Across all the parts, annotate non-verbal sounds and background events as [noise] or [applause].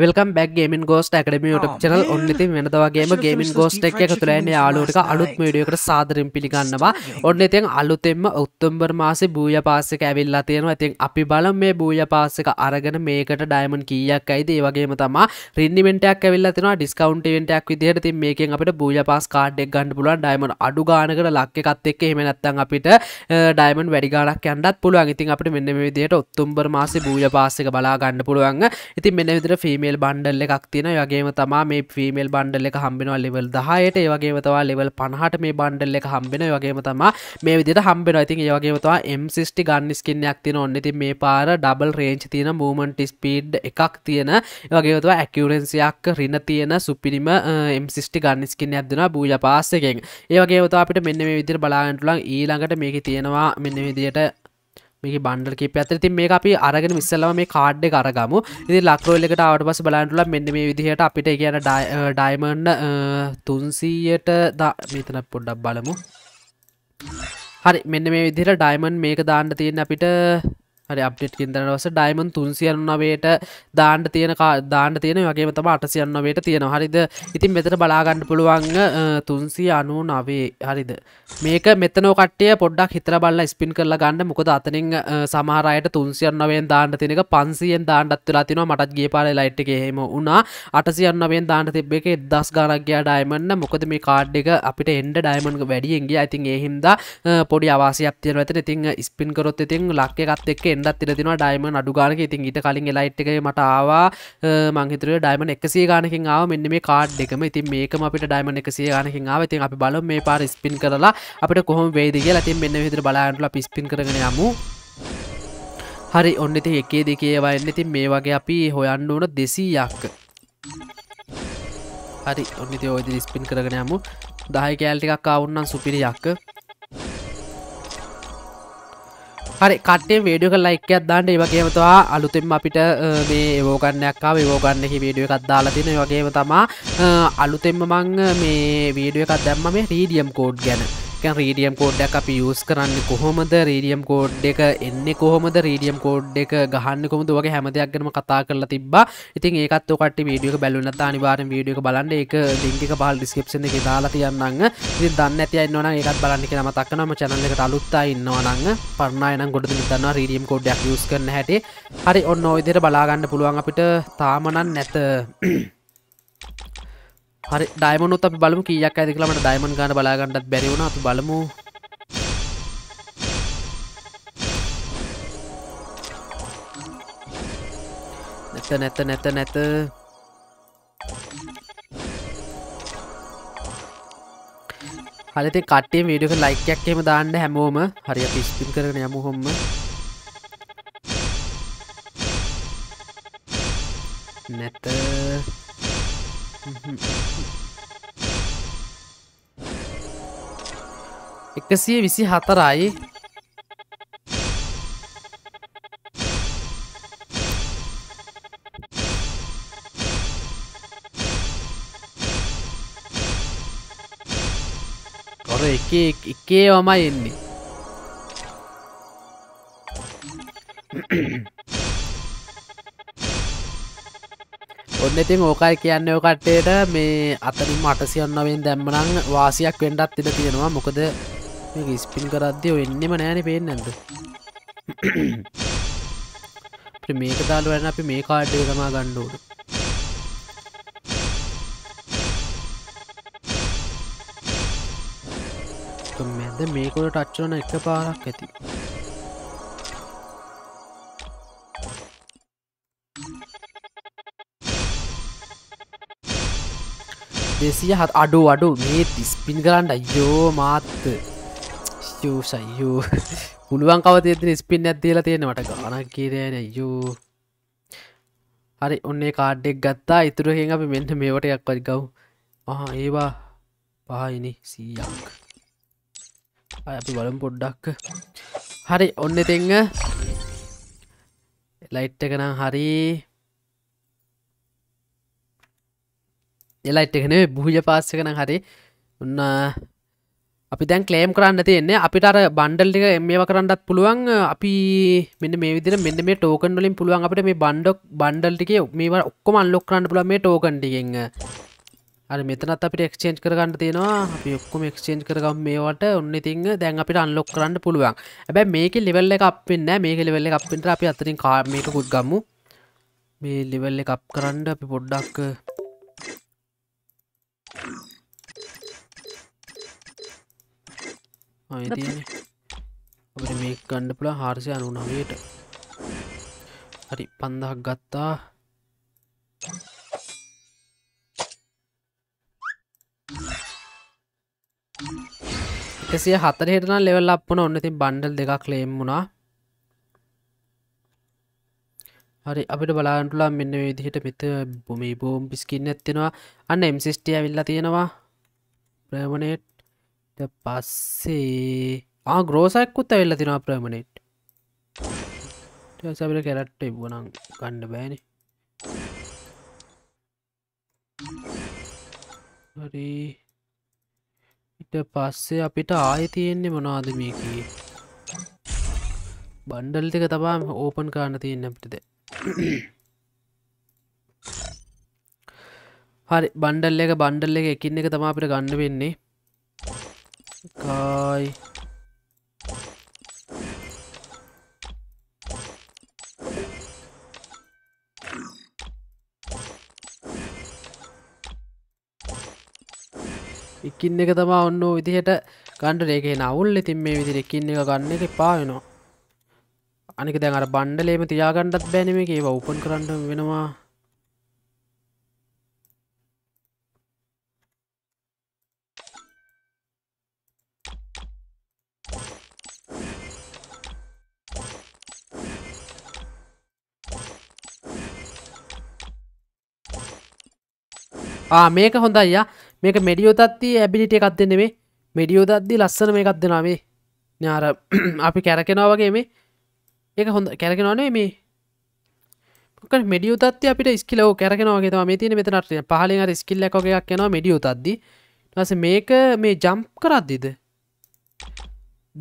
welcome back gaming ghost academy ට channel ඔන්නති වෙනතවගේම ගේමින් ගෝස්ට එක තුළන යාලුවටක අලුත් මඩියකට සාදරින් පිළිගන්නවා ඔන්න ඉතින් අලුතෙම උත්තුම්බර් මාසේ බූය පාසක ඇවිල්ලා තියෙනවා ඇතින් අපි බල මේ බූය පාසක අරගෙන මේකට ඩයිමන් කීයක් අයිද ඒ වගේම තමා රින්නිමෙන්ටක් ඇවිල්ල තින ඩිස්කවන්ටවෙන්ටක් විදිහට ති මේකෙන් අපට බූජ පාස් කාඩ්ඩක් ගන්න පුලුවන් ඩයිමන් අඩු ගානකට ලක්කත් එක් හෙමනැත්තන් අපිට ඩයිමන් වැඩිගාලක් යන්නත් පුළුවන් ඉතින් අපට මෙන්න විදියට උත්තුම්බර් මාසේ බූජ පාසක බලා ගන්න පුළුවන් ඉතින් මෙන්න විදිර ෆිල්ම් ෆිමේල් බන්ඩල් එකක් තියෙන යගේම තමා මේ ෆිමේල් බන්ඩල් එක හම්බෙනවා ලෙවල් දහයට ඒවගේමතවා ලෙවල් පණහට මේ බන්ඩල් එක හම්බෙන වගේම තමා මේ විදිට හම්බෙන ඉතින් ඒවගේමතවා එම්සිිටි ගන්නස්කින්නයක් තින ඔන්න ති මේ පාර ඩබල් රේංච තියෙන මූමන්ට ස්පීඩ් එකක් තියෙන වගේතවා ඇකරන්සියක් රින තියෙන සුපිනිම එම්සිිටි ගන්නස්කින්න ඇදෙන බූජ පාස්සකෙන් ඒවගේමත අපිට මෙන්න මේ විදිර බලාගටලන් ඊළඟට මේක තියෙනවා මෙන්න විදියට මේක බන්ඩල් කිප ඇත ති මේ අපි අරගෙන විස්සල්ලම මේ කාඩ්ඩ කරගම ඉති ලක්රෝල්ලකට අවට පස බලන්ටුල මෙන්න මේ විදිහට අපිට කියන ඩයිමන්ඩ තුන්සීයට ද මෙතන පොඩ්ඩක් බලමු හරි මෙන්න මේ විදිහට ඩයිමන් මේක දාන්න තියෙන අපිට හරි අප්ඩේට් ගෙන්දරවස ඩයිමන් තුන්සියන් නවයට දාන්ට තියෙන දාන්න තියෙන වගේ තම අටසියන් නවයට තියෙන හරිද ඉතින් මෙතට බලාගන්න පුළුවන් තුන්සිය අනු නවේ හරිද මේක මෙතන කටය පොඩ්ඩක් හිතර බල්ල ස්පින් කරලා ගන්න මොකද අතනින් සමහරයට තුන්සියන් නවෙන් දාන්න තිනක පන්සියෙන් දාන්නත් වෙලා තිනවා මටත් ගේ පාල ලයිට් එක හෙම වුණා අටසියන් නවෙන් දාන්න තිබ්බ එක එදස් ගණක්ගයා ඩයිමන්න මොකද මේ කාඩ් එක අපිට එන්ඩ ඩයිමන්ග වැඩියෙන්ගේ ඇතින් ඒහින්ද පොඩි අවාසියක් තියෙන ඇතන ඉතින් ස්පින් කරොත් ඉතින් ලක්කගත් එක්ක එන්න ඩයිමන්දත් තිරතින ඩයිම අඩු ගානක ඉතින් ඊට කලින් ලයිට් එක මට ආවා මංහිතර ඩයිමන් එකසේ ගානකින් ආව මෙන්න මේ කාඩ් එකම ඉතින් මේකම අපිට ඩයිමන් එකසේ ගානකින් ආව ඉතින් අපි බල මේ පාර ස්පින් කරලා අපට කොහොම වේදගේ ලතින් මෙන්න විතර බලාන්ටල පිස්පින් කරගෙන යමු හරි ඔන්න ඉති එකේ දෙකේවන්න ඉතින් මේ වගේ අපි හොයන්න ඕන දෙසීයක් හරි ඔන්න ඉති ඔයද ස්පින් කරගෙන යමු දහයි කෑල්ටිකක් අවුන්නන් සුපිරියක්ක හරි කටේ වේඩිය කල් ලයිකයක් දාන්න ඒවගේමතුවා අලුතෙම අපිට මේ ඒෝගන්නයක්කා වෝගන්නෙහි වීඩිය එකක් දාලා තින වගේම තමා අලුතෙම මං මේ වීඩිය එකක් දැම්ම මේ රීඩියම් කෝඩ් ගැන එකන් රීඩියම් කෝඩ්ඩක් අපි යස් කරන්න කොහොමද රීඩියම් කෝඩ් එක එන්න කොහොමද රීඩියම් කෝඩ් එක ගහන්න කොමද වගේ හැම දෙයක් ගැනම කතා කරලා තිබා ඉතින් ඒකත් ඔකට වීඩියක බැලුන අනිවාරෙන් වීඩියක බලන්න එක ලිංික පාල් ඩිස්කප්ෂන එක දාලා තියන්නන්න ඉති දන්න ඇති අන්නවන ඒකත් බලන්න කියෙන මතක්කනම චැනල එකට අලුත්තා ඉන්නවනං පරණයන ගොඩ දන්න රීඩියම් කෝඩ්ඩක් යස් කරන හැටේ හරි ඔන්න ඔයිදර බලාගන්න පුළුවන් අපිට තාමනන් නැත හරි ඩයිමනුත් අපි බලමු කියක් ඇති කියලාමට ඩයිමන් ගන්න බලාගන්නත් බැරිවුණ අපි බලමු නැත නැත නැත නැත හරිති කටේ වීඩියක ලයිකයක්ක්කෙම දාන්න හැමෝම හරි පිස්පින් කරන යමු හොම නැත එකසිය විසි හතරයි කොර එක එකේ වමයි එන්නේ ඉතින් ඕකයි කියන්න ඕකට්ටේට මේ අතරින් මටසියන් නොවෙන් දැම්මනං වාසියක් වෙන්ඩත් ඉඩ තියෙනවා මොකද ස්පින් කරද්දි ඔන්නෙම නෑන පේෙන් නැද මේක තාලු වැන්න අපි මේ කාඩ්ඩ තමා ගණ්ඩුවට මැද මේකොට ටච්චෝන එක පාරක් ඇති දෙසිය හත් අඩු අඩු මේ තිස්පින් කරන්න අයෝ මාත්ත ෂසයෝ පුළුවන් කවතේතින ස්පින් ඇත්දලා තියෙනවට ගන කියරන යෝ හරි ඔන්නේ කාඩ්ඩෙක් ගත්තා ඉතුරහෙන් අපි මෙන්ට මේවට යක්වත් ගව් මහා ඒවා පහයිනි සීයක් අපි බලම් පොඩ්ඩක් හරි ඔන්න තෙංග ලයිට් එකනම් හරි එලයිට් එකන බුහජ පාස්සකන හරි උන්න අපි දැන් කලේම් කරන්න තියන්නේ අපිට අර බන්ඩල් එක එම කරන්නත් පුළුවන් අපි මෙන්න මේ විදිර මෙන්න මේ ටෝකන් වලින් පුළුවන් අපට මේ බන්්ඩක් බන්ඩල්ටික මේවා ඔක්කොම අල්ලොක් කරන්න පුළ මේ ටෝකන්ටිගෙන් අර මෙතනත් අපිට එක්ෂේන්ච් කරගන්න තියෙනවා අපි ඔක්කොම එක්ෂේන්ච් කරගම් මේවට ඔන්න ඉතිං දැන් අපිට අන්ලොක් කරන්න පුළුවන් ඇබැ මේක ලෙවල්ල එකක් පෙන්න්න මේක ලෙවල්ල එකක් පෙන්ට අපි අතරින් කාර්මයක කුත් ගම්මු මේ ලෙවල්ල එකක් කරන්න අපි පොඩ්ඩක් අයිති අපට මේ ගණ්ඩ පුලා හාර්සය අනුනවයට හරි පන්දහක් ගත්තා එකසිය හතරහෙටන ලෙවල් අපපුන ඔන්න ති බන්ඩල් දෙකක් ලේම්මුණා හරි අපිට බලාන්ටුලා මෙන්න විදිහට මෙත බොමි බෝම් පිස්කින්න ඇත්තිෙනවා අන්න එම්සිිස්ටිය විල්ලා තියෙනවා ප්‍රමණයට පස්සේ ග්‍රෝසයක්කුත් ඇවෙල්ල තිනා ප්‍රමණෙට් සැබල කැරට්ට එබුවනම් ගණ්ඩ බෑන හරි ඉට පස්සේ අපිට ආය තියෙන්නේ මොනාද මේකී බණ්ඩල් දෙක තබා ඕපන් කාන්න තියෙන්න්න අපිටද හරි බණ්ඩල්ල එක බණ්ඩල්ල එක එකින් එක තම අපිට ගණ්ඩ වෙන්නේ coi ඉක්කින් එක තමා ඔන්න විදිහට ගණ්ඩ රේකේ නවුල් ඉතින් මේ විදිර එකින් එක ගන්න එක පාවෙනවා අනික දැන් අර බණ්ඩලේම තියාගණ්ඩත් බැනීම එක ඒව උපන් කරන්න වෙනවා ආ මේක හොඳ අයියා මේක මෙඩියෝතත්ති ඇබිලිට එකක් දෙන්නෙමේ මෙඩියෝදද්දි ලස්සන මේ එකක් දෙනාවේ නාර අපි කැරකෙනවගේ මේ ඒක හොඳ කැරකෙනවනේ මේ මෙඩියුතත් අපිට ස්කිලෝ කැරෙනවාගේ තම මේ තින මෙතනට පහලින් අර ස්කිල්ලකොගයක් කෙනවා මෙඩියුතත්ද ලස මේක මේ ජම්ප් කරද්දිද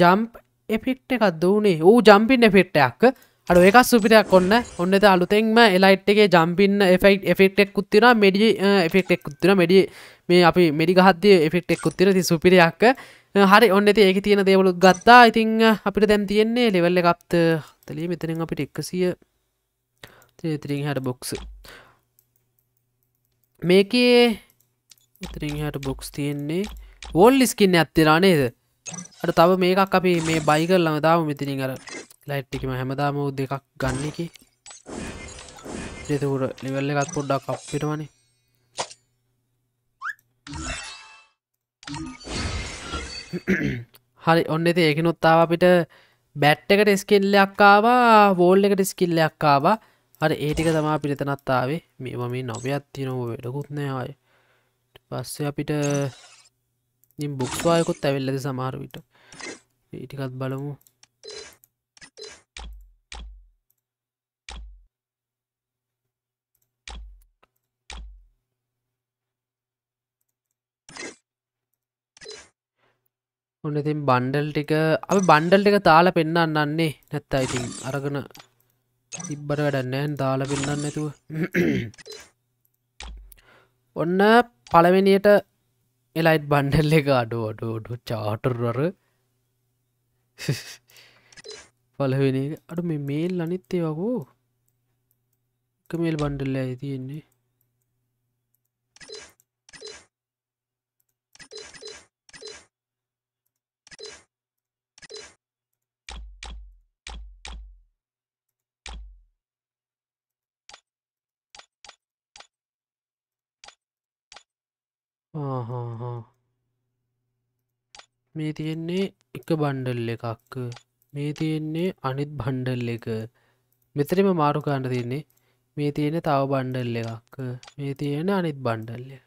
ජම්ප් එෆෙක්ට එකක් දූනේ ඌ ජම්පින් එෆෙට්ටයක් අඩ එකක් සුපිටක් ඔන්න ඔන්නත අලුතෙන්ම එලයිට්ගේ ජම්පින්න එෆයිට් එෆෙක්ටෙක් කුත්තින මෙඩි එෆෙක්ටෙක් කුත්තින මෙඩි මේ අපි මෙඩි ගහද්දිය එෆෙක්ටෙක් කුත්තින ති සුපිරියක් හරි ඔන්න ඇති ඒක තියෙන දේවලු ගත්තා ඉතිං අපිට දැම් තියෙන්නේ ලෙවල්ල එකක්ත් තලී මෙතනින් අපිට එක්කසිය තේතරින් හැට බොක්ස මේකේ ඉතරින් හැට බොක්ස් තියෙන්නේ වෝල් ලිස්කින්න ඇත්තිලා නේද අට තව මේකක් අපි මේ බයිකල්ලම තාව මෙතිනින් අර ලයිට් එකම හැමදාම දෙකක් ගන්න එක දෙතකට ලිවල්ල එකත් පොඩ්ඩක් අපිටමනේ [clears throat] හරි ඔන්න එති ඒක නොත්තාව අපිට බැට් එකට ස්කිල්ලයක්කාවා වෝල් එකට ස්කිල්ලයක්කාවා හරි ඒටික තමා පිරිතනත්තාවේ මේම මේ නොවයත් තිනව වැඩකුත්නය අය පස්ස අපිට බුක්ස්වායකුත් ඇවිල්ලද සමාර විට ඒටිකත් බලමු ඔන්න ඉතින් බන්ඩල් ටික අප බන්ඩල් ටික තාල පෙන්න්නන්නේ නැත්ත ඉතින් අරගෙන තිබ්බට වැඩන්නෑ තාල පෙන්න්න නැතුව [clears throat] ඔන්න පළවෙනියට එලයිට් බන්ඩල් එක අඩු අඩු අඩු චාටර්වර [laughs] පලවෙෙන අඩු මේ මේල් අනිත්තේ වකෝ එක මේල් බන්ඩල්ල ඇතියෙන්නේ මේ තියෙන්නේ එක බණ්ඩල් එකක් මේ තියෙන්නේ අනිත් බණ්ඩල් එක මෙතරම මාරුකාන්න තියන්නේ මේ තියෙන තව බණ්ඩල් එකක් මේ තියෙන අනිත් බණ්ඩල්ය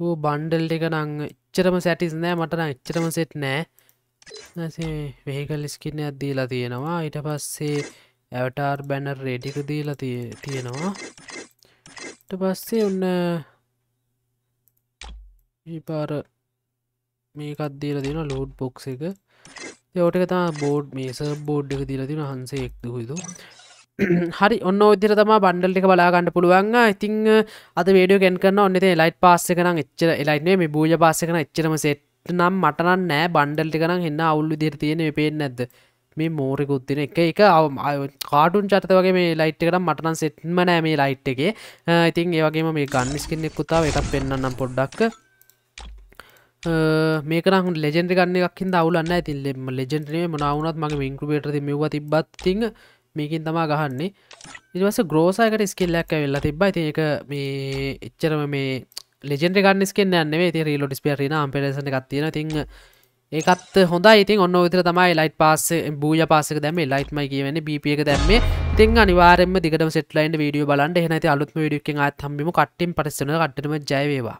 ඌ බණ්ඩල් එක නං එච්චරම සැටිස් නෑ මටන එච්චරම සෙට් නෑ වෙහිකල් ස්කින්න ඇදීලා තියෙනවා ඊට පස්සේ ඇවටාර් බැනර් රේටික දීලා තියෙනවා ට පස්සේ ඔන්න පාර මේකත් දීර දින ලෝඩ් බොක්ස එක යෝට තා බෝඩ් මේස බෝඩ් එක දීර දින හන්සේ එක්තු හුතු හරි ඔන්න ඉදිර තම බන්ඩල් එක බලාගන්න පුළුවන් ඉතිං අද වේඩිය ගැන් කරන ඔන්න ලයිට් පාස්සකන එච්චර එලයිනේ මේ බූජ පාසකන එච්චරම සෙට් නම් මටනන් නෑ බන්ඩල්ටි කනම් එන්න අවුල්ලු දිර තියෙන පේෙන් නැද මේ මෝරකුත්තින එක එක කාටුන් චත වගේ මේ ලයිට් එකට මටනන් සෙට්ම නෑ මේ ලයිට් එක ඉතින් ඒවගේම මේ ගන්නිස්කින්නෙක් කුතාව එකක් පෙන්න්නම් පොඩ්ඩක් මේකන ලෙජෙන්ට ගන්න එකක්ින් අවුලන්න ඇතින් එම ලෙජෙන්ටනේ මනාවනත් මගේ මින්කුපේට මෙව තිබත්තිං මේකින් තමා ගහන්නේ ඉවස ග්‍රෝසයකට ස්කිල්ලක් වෙල්ලා තිබයි ඒක මේ එච්චරම මේ ලෙජෙන්ට ගන්න ස්කෙන් න්නේ ති රීලොටිස් පේරන පෙලෙසන ගත්තියෙන තිං ඒකත් හොඳ ඉතින් ඔන්න විතර තමයි ලයිට් පස්ස බූජ පස්සක දැම ලයිට්මයි කියවන්න බිපියක දැම්ම තින් අනිවාරම දිගට සෙටලයින් වීඩිය බලන්ට හනති අලුත්ම විඩියක්ක අත්හම්බිම කට්ටින් පටසන කටනම ජයවේවා